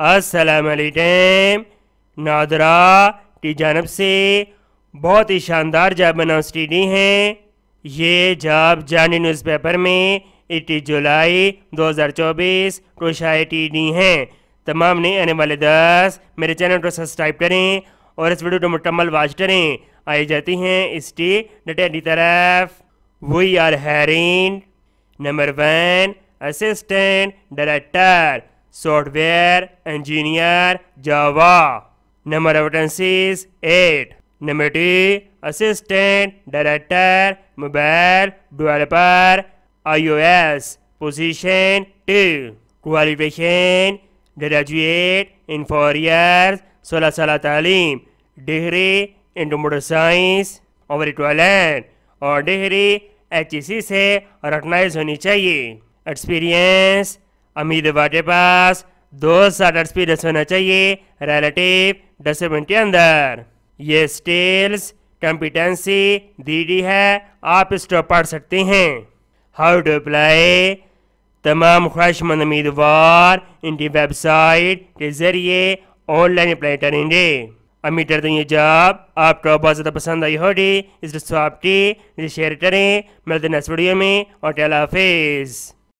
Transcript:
असलकम नादरा की जानब से बहुत ही शानदार जाब अनाउंसडी है ये जाब जानी न्यूज़पेपर में इक्कीस जुलाई 2024 को शाये टी डी हैं तमाम नए आने वाले दस मेरे चैनल को सब्सक्राइब करें और इस वीडियो को मुकम्मल वाच करें आई जाती हैं इसकी डिटेल की तरफ we are hiring number one assistant director software engineer java number of vacancies 8 number 2 assistant director mobile developer ios position 2 qualification graduate in 4 years 16 साल तालीम डिग्री इन कंप्यूटर साइंस और इक्वलेंट और डिग्री एच से recognise होनी चाहिए experience अमीदवा के पास दो shutter speed होना चाहिए रिलेटिव डस्टबिन के अंदर ये स्टेल्स कंपिटेंसी दी है आप इसको पढ़ सकते हैं हाउ टू अप्लाई तमाम ख्वाहिशमंद उम्मीदवार इनकी वेबसाइट के जरिए ऑनलाइन अप्लाई करेंगे अमीर करते ये जॉब आपको बहुत ज़्यादा पसंद आई होगी इस शेयर करें मिलते नेक्स्ट वीडियो में और टेला हाफिज़